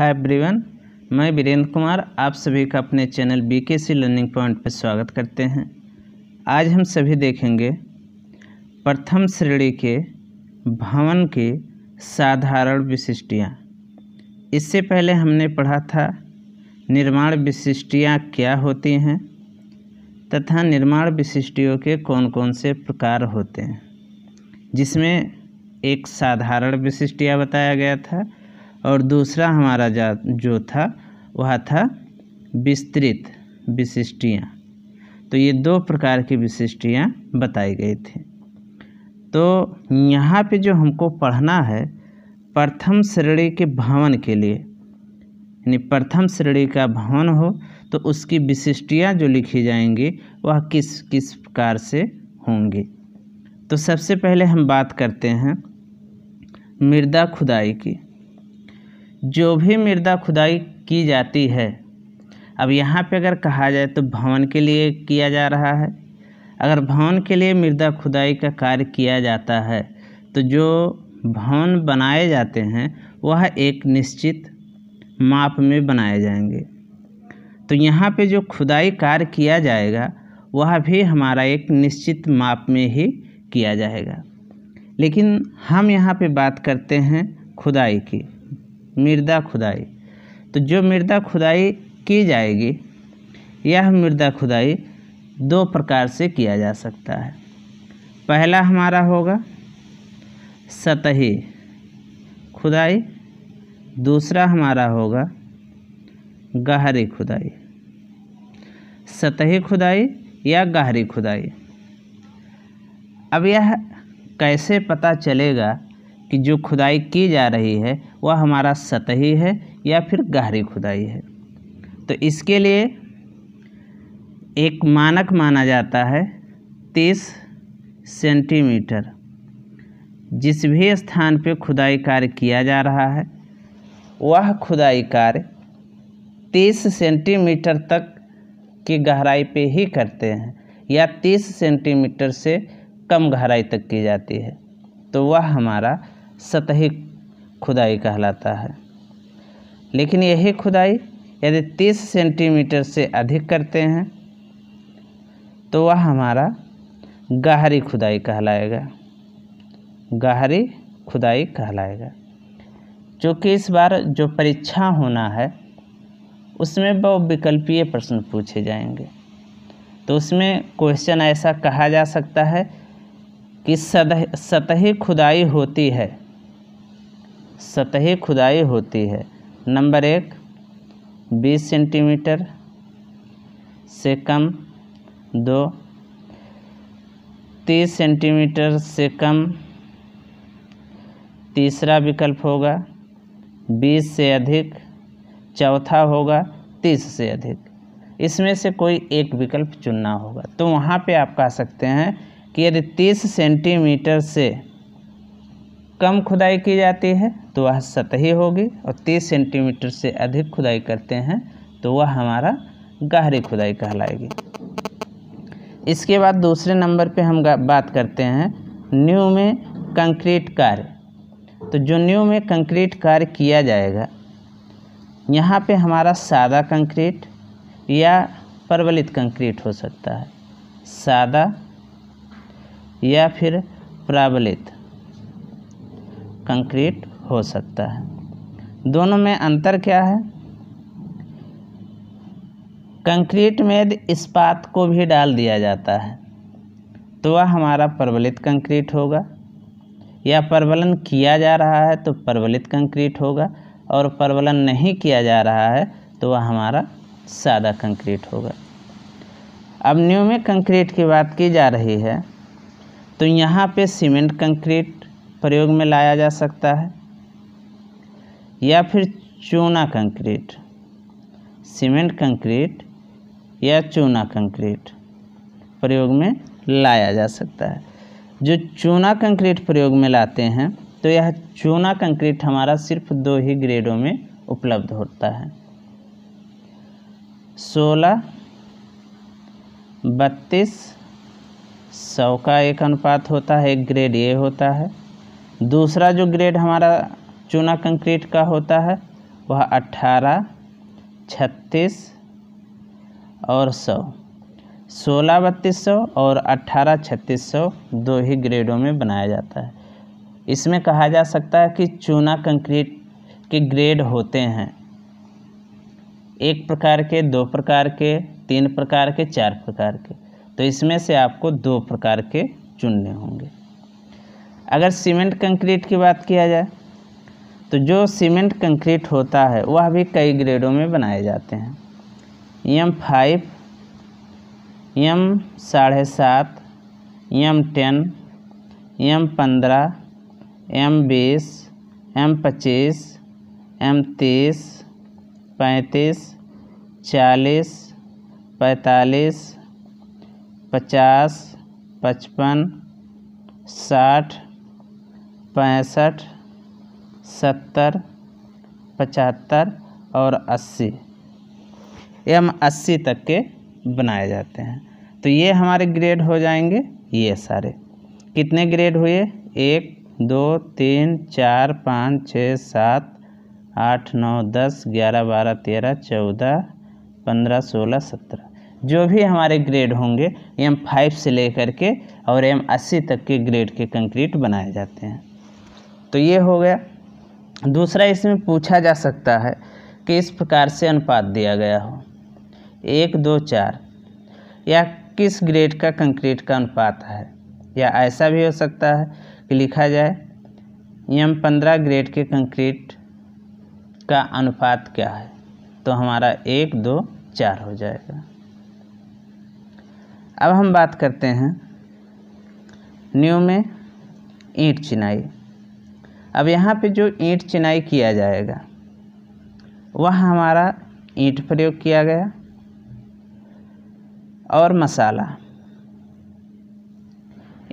हाय ब्रिवन मैं वीरेंद्र कुमार आप सभी का अपने चैनल बी के सी लर्निंग पॉइंट पर स्वागत करते हैं आज हम सभी देखेंगे प्रथम श्रेणी के भवन की साधारण विशिष्टियाँ इससे पहले हमने पढ़ा था निर्माण विशिष्टियाँ क्या होती हैं तथा निर्माण विशिष्टियों के कौन कौन से प्रकार होते हैं जिसमें एक साधारण विशिष्टियाँ बताया गया था और दूसरा हमारा जा जो था वह था विस्तृत विशिष्टियाँ तो ये दो प्रकार की विशिष्टियाँ बताई गई थी तो यहाँ पे जो हमको पढ़ना है प्रथम श्रेणी के भवन के लिए यानी प्रथम श्रेणी का भवन हो तो उसकी विशिष्टियाँ जो लिखी जाएंगी वह किस किस प्रकार से होंगी तो सबसे पहले हम बात करते हैं मृदा खुदाई की जो भी मृदा खुदाई की जाती है अब यहाँ पे अगर कहा जाए तो भवन के लिए किया जा रहा है अगर भवन के लिए मृदा खुदाई का कार्य किया जाता है तो जो भवन बनाए जाते हैं वह एक निश्चित माप में बनाए जाएंगे तो यहाँ पे जो खुदाई कार्य किया जाएगा वह भी हमारा एक निश्चित माप में ही किया जाएगा लेकिन हम यहाँ पे बात करते हैं खुदाई की मृदा खुदाई तो जो मृदा खुदाई की जाएगी यह मृदा खुदाई दो प्रकार से किया जा सकता है पहला हमारा होगा सतही खुदाई दूसरा हमारा होगा गहरी खुदाई सतही खुदाई या गहरी खुदाई अब यह कैसे पता चलेगा कि जो खुदाई की जा रही है वह हमारा सतही है या फिर गहरी खुदाई है तो इसके लिए एक मानक माना जाता है तीस सेंटीमीटर जिस भी स्थान पर खुदाई कार्य किया जा रहा है वह खुदाई कार्य तीस सेंटीमीटर तक की गहराई पे ही करते हैं या तीस सेंटीमीटर से कम गहराई तक की जाती है तो वह हमारा सतही खुदाई कहलाता है लेकिन यही खुदाई यदि 30 सेंटीमीटर से अधिक करते हैं तो वह हमारा गहरी खुदाई कहलाएगा गहरी खुदाई कहलाएगा चूँकि इस बार जो परीक्षा होना है उसमें वह विकल्पीय प्रश्न पूछे जाएंगे तो उसमें क्वेश्चन ऐसा कहा जा सकता है कि सतही खुदाई होती है सतही खुदाई होती है नंबर एक 20 सेंटीमीटर से कम दो 30 सेंटीमीटर से कम तीसरा विकल्प होगा 20 से अधिक चौथा होगा 30 से अधिक इसमें से कोई एक विकल्प चुनना होगा तो वहाँ पे आप कह सकते हैं कि यदि 30 सेंटीमीटर से कम खुदाई की जाती है तो वह सतही होगी और तीस सेंटीमीटर से अधिक खुदाई करते हैं तो वह हमारा गहरी खुदाई कहलाएगी इसके बाद दूसरे नंबर पे हम बात करते हैं न्यू में कंक्रीट कार्य तो जो न्यू में कंक्रीट कार्य किया जाएगा यहाँ पे हमारा सादा कंक्रीट या प्रबलित कंक्रीट हो सकता है सादा या फिर प्रबलित कंक्रीट हो सकता है दोनों में अंतर क्या है कंक्रीट में इस्पात को भी डाल दिया जाता है तो वह हमारा प्रबलित कंक्रीट होगा या प्रबलन किया जा रहा है तो प्रबलित कंक्रीट होगा और प्रबलन नहीं किया जा रहा है तो वह हमारा सादा कंक्रीट होगा अब न्यू में कंक्रीट की बात की जा रही है तो यहाँ पे सीमेंट कंक्रीट प्रयोग में लाया जा सकता है या फिर चूना कंक्रीट सीमेंट कंक्रीट या चूना कंक्रीट प्रयोग में लाया जा सकता है जो चूना कंक्रीट प्रयोग में लाते हैं तो यह चूना कंक्रीट हमारा सिर्फ दो ही ग्रेडों में उपलब्ध होता है सोलह बत्तीस सौ का एक अनुपात होता है एक ग्रेड ए होता है दूसरा जो ग्रेड हमारा चूना कंक्रीट का होता है वह अट्ठारह छत्तीस और सौ सोलह बत्तीस सौ और अट्ठारह छत्तीस सौ दो ही ग्रेडों में बनाया जाता है इसमें कहा जा सकता है कि चूना कंक्रीट के ग्रेड होते हैं एक प्रकार के दो प्रकार के तीन प्रकार के चार प्रकार के तो इसमें से आपको दो प्रकार के चुनने होंगे अगर सीमेंट कंक्रीट की बात किया जाए तो जो सीमेंट कंक्रीट होता है वह भी कई ग्रेडों में बनाए जाते हैं एम फाइव एम साढ़े सात एम टेन एम पंद्रह एम बीस एम पच्चीस एम तीस पैंतीस चालीस पैंतालीस पचास पचपन साठ पैंसठ सत्तर पचहत्तर और अस्सी एम अस्सी तक के बनाए जाते हैं तो ये हमारे ग्रेड हो जाएंगे ये सारे कितने ग्रेड हुए एक दो तीन चार पाँच छः सात आठ नौ दस ग्यारह बारह तेरह चौदह पंद्रह सोलह सत्रह जो भी हमारे ग्रेड होंगे एम फाइव से लेकर के और एम अस्सी तक के ग्रेड के कंक्रीट बनाए जाते हैं तो ये हो गया दूसरा इसमें पूछा जा सकता है कि इस प्रकार से अनुपात दिया गया हो एक दो चार या किस ग्रेड का कंक्रीट का अनुपात है या ऐसा भी हो सकता है कि लिखा जाए एम पंद्रह ग्रेड के कंक्रीट का अनुपात क्या है तो हमारा एक दो चार हो जाएगा अब हम बात करते हैं न्यू में ईंट चिनाई अब यहाँ पे जो ईंट चिनाई किया जाएगा वह हमारा ईंट प्रयोग किया गया और मसाला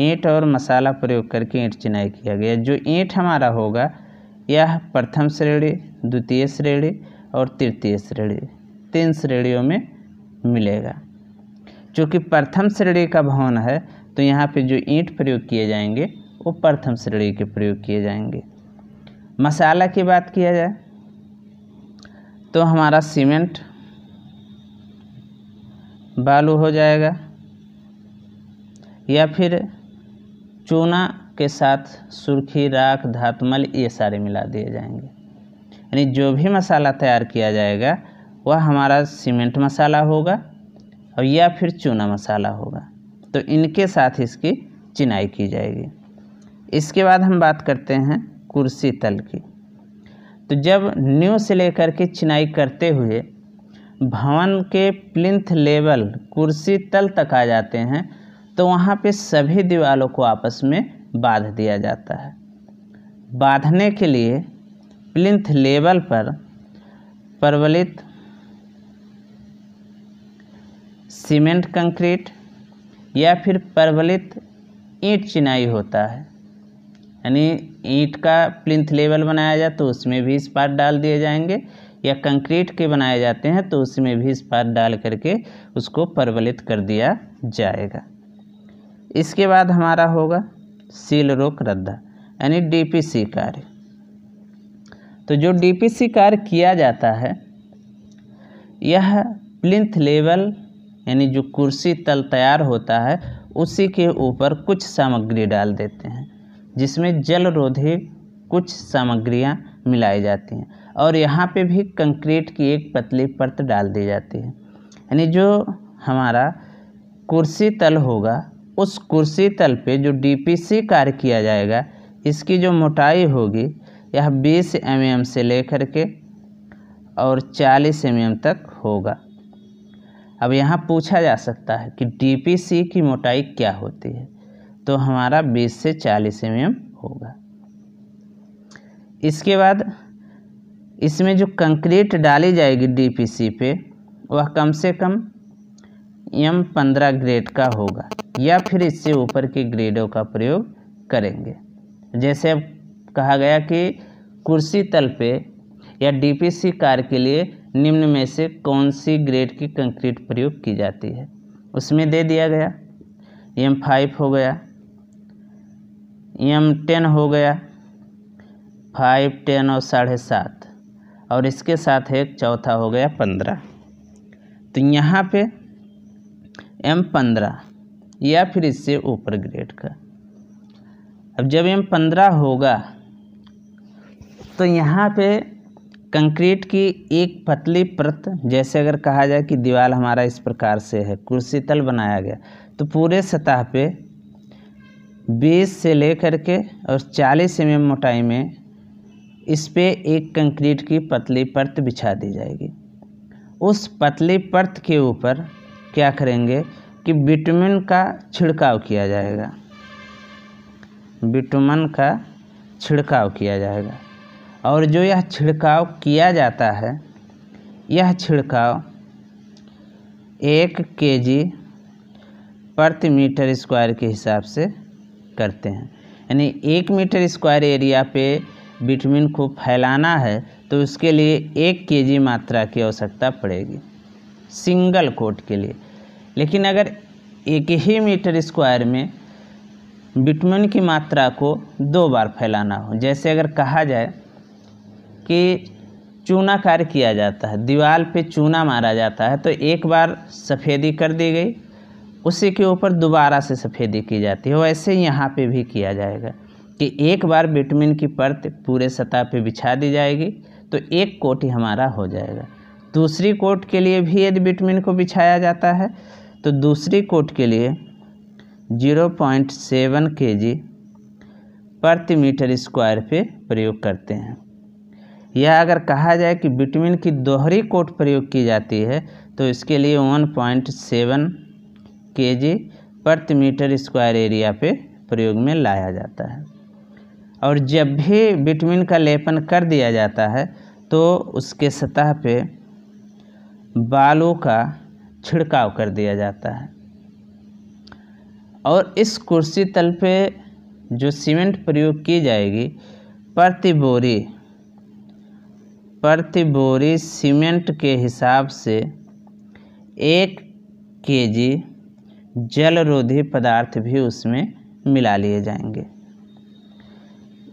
ईंट और मसाला प्रयोग करके ईंट चिनाई किया गया जो ईंट हमारा होगा यह प्रथम श्रेणी द्वितीय श्रेणी और तृतीय श्रेणी तीन श्रेणियों में मिलेगा चूँकि प्रथम श्रेणी का भवन है तो यहाँ पे जो ईंट प्रयोग किए जाएंगे वो प्रथम श्रेणी के प्रयोग किए जाएंगे मसाला की बात किया जाए तो हमारा सीमेंट बालू हो जाएगा या फिर चूना के साथ सुर्खी राख धातुमल ये सारे मिला दिए जाएंगे यानी जो भी मसाला तैयार किया जाएगा वह हमारा सीमेंट मसाला होगा और या फिर चूना मसाला होगा तो इनके साथ इसकी चिनाई की जाएगी इसके बाद हम बात करते हैं कुर्सी तल की तो जब न्यू से लेकर के चिनाई करते हुए भवन के प्लिंथ लेवल कुर्सी तल तक आ जाते हैं तो वहाँ पे सभी दीवारों को आपस में बांध दिया जाता है बांधने के लिए प्लिंथ लेवल पर प्रबलित सीमेंट कंक्रीट या फिर प्रबलित ईंट चिनाई होता है यानी ईंट का प्लिंथ लेवल बनाया जाए तो उसमें भी इस्पात डाल दिए जाएंगे या कंक्रीट के बनाए जाते हैं तो उसमें भी इस्पात डाल करके उसको प्रबलित कर दिया जाएगा इसके बाद हमारा होगा सील रोक रद्दा यानी डीपीसी कार्य तो जो डीपीसी कार्य किया जाता है यह प्लिंथ लेवल यानी जो कुर्सी तल तैयार होता है उसी के ऊपर कुछ सामग्री डाल देते हैं जिसमें जलरोधी कुछ सामग्रियाँ मिलाई जाती हैं और यहाँ पे भी कंक्रीट की एक पतली परत डाल दी जाती है यानी जो हमारा कुर्सी तल होगा उस कुर्सी तल पे जो डीपीसी कार्य किया जाएगा इसकी जो मोटाई होगी यह 20 एम से लेकर के और 40 एम तक होगा अब यहाँ पूछा जा सकता है कि डीपीसी की मोटाई क्या होती है तो हमारा 20 से 40 एम mm होगा इसके बाद इसमें जो कंक्रीट डाली जाएगी डीपीसी पे वह कम से कम एम पंद्रह ग्रेड का होगा या फिर इससे ऊपर के ग्रेडों का प्रयोग करेंगे जैसे अब कहा गया कि कुर्सी तल पे या डीपीसी कार के लिए निम्न में से कौन सी ग्रेड की कंक्रीट प्रयोग की जाती है उसमें दे दिया गया एम फाइव हो गया एम टेन हो गया फाइव टेन और साढ़े सात और इसके साथ एक चौथा हो गया पंद्रह तो यहाँ पे एम पंद्रह या फिर इससे ऊपर ग्रेड का अब जब एम पंद्रह होगा तो यहाँ पे कंक्रीट की एक पतली परत जैसे अगर कहा जाए कि दीवार हमारा इस प्रकार से है कुर्सी तल बनाया गया तो पूरे सतह पे बीस से लेकर के और चालीस एम एम मोटाई में इस पर एक कंक्रीट की पतली परत बिछा दी जाएगी उस पतली परत के ऊपर क्या करेंगे कि बिटुमिन का छिड़काव किया जाएगा बिटुमन का छिड़काव किया जाएगा और जो यह छिड़काव किया जाता है यह छिड़काव एक केजी प्रति मीटर स्क्वायर के हिसाब से करते हैं यानी एक मीटर स्क्वायर एरिया पे विटामिन को फैलाना है तो उसके लिए एक केजी मात्रा की आवश्यकता पड़ेगी सिंगल कोट के लिए लेकिन अगर एक ही मीटर स्क्वायर में विटामिन की मात्रा को दो बार फैलाना हो जैसे अगर कहा जाए कि चूना कार्य किया जाता है दीवार पे चूना मारा जाता है तो एक बार सफ़ेदी कर दी गई उसी के ऊपर दोबारा से सफ़ेदी की जाती है वैसे यहाँ पे भी किया जाएगा कि एक बार बिटमिन की परत पूरे सतह पे बिछा दी जाएगी तो एक कोट हमारा हो जाएगा दूसरी कोट के लिए भी यदि बिटमिन को बिछाया जाता है तो दूसरी कोट के लिए जीरो पॉइंट सेवन के जी प्रति मीटर स्क्वायर पे प्रयोग करते हैं यह अगर कहा जाए कि बिटमिन की दोहरी कोट प्रयोग की जाती है तो इसके लिए वन पॉइंट सेवन के जी प्रति मीटर स्क्वायर एरिया पे प्रयोग में लाया जाता है और जब भी विटमिन का लेपन कर दिया जाता है तो उसके सतह पे बालों का छिड़काव कर दिया जाता है और इस कुर्सी तल पे जो सीमेंट प्रयोग की जाएगी प्रति बोरी प्रति बोरी सीमेंट के हिसाब से एक केजी जलरोधी पदार्थ भी उसमें मिला लिए जाएंगे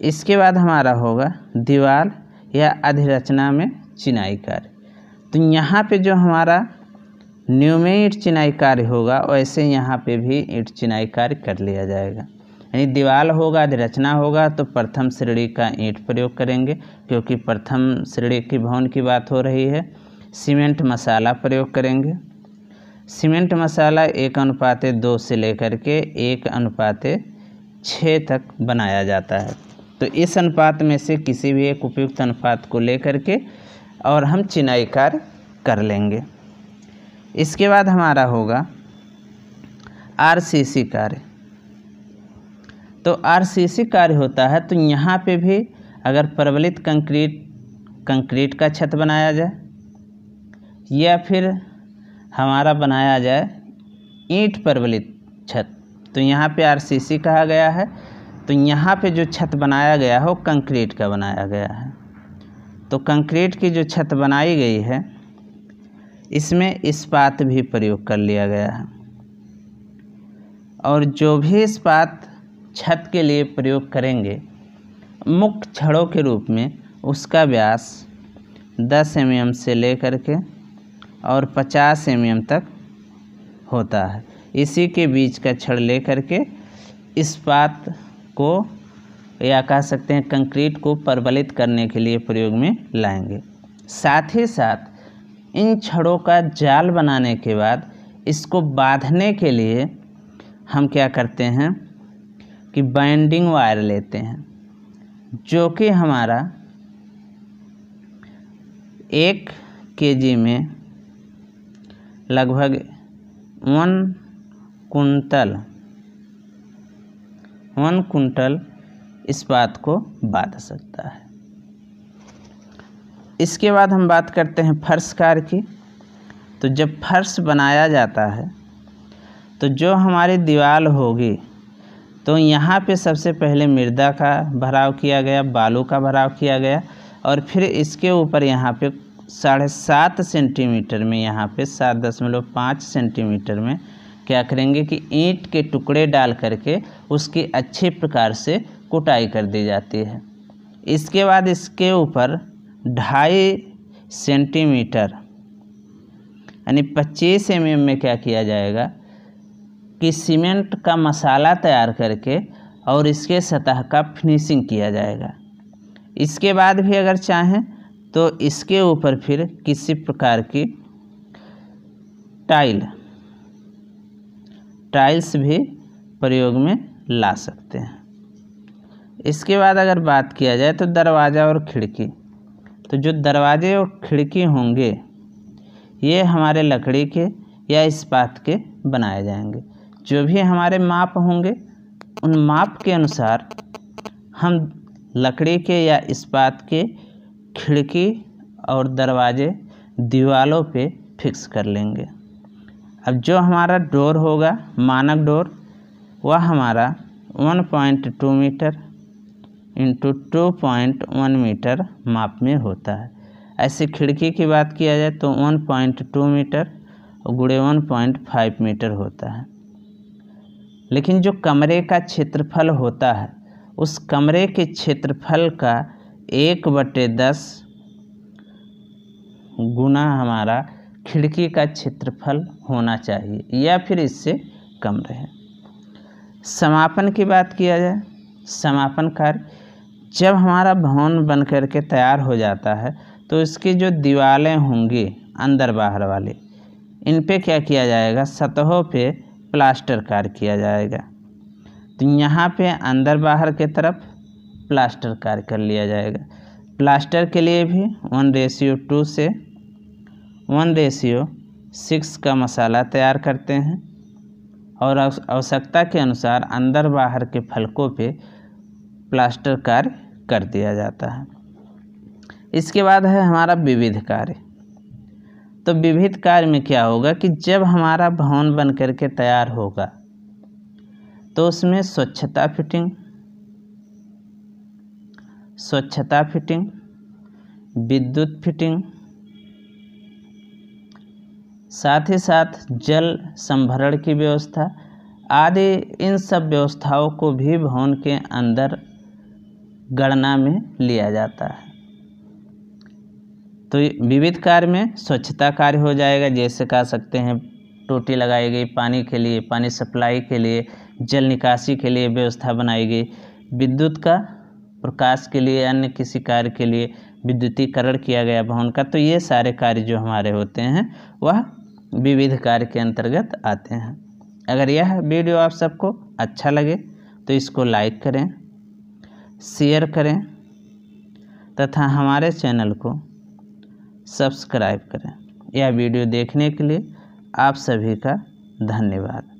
इसके बाद हमारा होगा दीवार या अधिरचना में चिनाई कार्य तो यहाँ पे जो हमारा न्यू में ईट चिनाई कार्य होगा वैसे यहाँ पे भी ईट चिनाई कार्य कर लिया जाएगा यानी दीवार होगा अधिरचना होगा तो प्रथम श्रेणी का ईंट प्रयोग करेंगे क्योंकि प्रथम श्रेणी की भवन की बात हो रही है सीमेंट मसाला प्रयोग करेंगे सीमेंट मसाला एक अनुपात दो से लेकर के एक अनुपात छः तक बनाया जाता है तो इस अनुपात में से किसी भी एक उपयुक्त अनुपात को लेकर के और हम चिनाई कार्य कर लेंगे इसके बाद हमारा होगा आरसीसी कार्य तो आरसीसी कार्य होता है तो यहाँ पे भी अगर प्रबलित कंक्रीट कंक्रीट का छत बनाया जाए या फिर हमारा बनाया जाए ईंट परवलित छत तो यहाँ पे आरसीसी कहा गया है तो यहाँ पे जो छत बनाया गया है वो कंक्रीट का बनाया गया है तो कंक्रीट की जो छत बनाई गई है इसमें इस्पात भी प्रयोग कर लिया गया है और जो भी इस्पात छत के लिए प्रयोग करेंगे मुख्य छड़ों के रूप में उसका व्यास 10 एम एम से लेकर के और 50 एम तक होता है इसी के बीच का छड़ ले करके बात को या कह सकते हैं कंक्रीट को प्रबलित करने के लिए प्रयोग में लाएंगे साथ ही साथ इन छड़ों का जाल बनाने के बाद इसको बांधने के लिए हम क्या करते हैं कि बाइंडिंग वायर लेते हैं जो कि हमारा एक केजी में लगभग वन कुंटल वन कुंटल इस बात को बांध सकता है इसके बाद हम बात करते हैं फर्श कार की तो जब फर्श बनाया जाता है तो जो हमारी दीवार होगी तो यहाँ पे सबसे पहले मृदा का भराव किया गया बालू का भराव किया गया और फिर इसके ऊपर यहाँ पे साढ़े सात सेंटीमीटर में यहाँ पे सात दशमलव पाँच सेंटीमीटर में क्या करेंगे कि ईंट के टुकड़े डाल करके उसकी अच्छे प्रकार से कुटाई कर दी जाती है इसके बाद इसके ऊपर ढाई सेंटीमीटर यानी पच्चीस एम में क्या किया जाएगा कि सीमेंट का मसाला तैयार करके और इसके सतह का फिनिशिंग किया जाएगा इसके बाद भी अगर चाहें तो इसके ऊपर फिर किसी प्रकार की टाइल टाइल्स भी प्रयोग में ला सकते हैं इसके बाद अगर बात किया जाए तो दरवाज़ा और खिड़की तो जो दरवाजे और खिड़की होंगे ये हमारे लकड़ी के या इस्पात के बनाए जाएंगे जो भी हमारे माप होंगे उन माप के अनुसार हम लकड़ी के या इस्पात के खिड़की और दरवाजे दीवालों पे फिक्स कर लेंगे अब जो हमारा डोर होगा मानक डोर वह हमारा 1.2 metre into two point one metre माप में होता है ऐसे खिड़की की बात किया जाए तो वन पॉइंट टू मीटर और गुड़े वन पॉइंट फाइव मीटर होता है लेकिन जो कमरे का क्षेत्रफल होता है उस कमरे के क्षेत्रफल का एक बटे दस गुना हमारा खिड़की का क्षेत्रफल होना चाहिए या फिर इससे कम रहे समापन की बात किया जाए समापन कार्य जब हमारा भवन बन कर के तैयार हो जाता है तो इसकी जो दीवारें होंगी अंदर बाहर वाले इन पे क्या किया जाएगा सतहों पे प्लास्टर कार्य किया जाएगा तो यहाँ पे अंदर बाहर के तरफ प्लास्टर कार्य कर लिया जाएगा प्लास्टर के लिए भी वन रेशियो टू से वन रेशियो सिक्स का मसाला तैयार करते हैं और आवश्यकता के अनुसार अंदर बाहर के फलकों पे प्लास्टर कार्य कर दिया जाता है इसके बाद है हमारा विविध कार्य तो विविध कार्य में क्या होगा कि जब हमारा भवन बन करके तैयार होगा तो उसमें स्वच्छता फिटिंग स्वच्छता फिटिंग विद्युत फिटिंग साथ ही साथ जल संभरण की व्यवस्था आदि इन सब व्यवस्थाओं को भी भवन के अंदर गणना में लिया जाता है तो विविध कार्य में स्वच्छता कार्य हो जाएगा जैसे कह सकते हैं टोटी लगाई गई पानी के लिए पानी सप्लाई के लिए जल निकासी के लिए व्यवस्था बनाई गई विद्युत का प्रकाश के लिए अन्य किसी कार्य के लिए विद्युतीकरण किया गया भवन का तो ये सारे कार्य जो हमारे होते हैं वह विविध कार्य के अंतर्गत आते हैं अगर यह वीडियो आप सबको अच्छा लगे तो इसको लाइक करें शेयर करें तथा हमारे चैनल को सब्सक्राइब करें यह वीडियो देखने के लिए आप सभी का धन्यवाद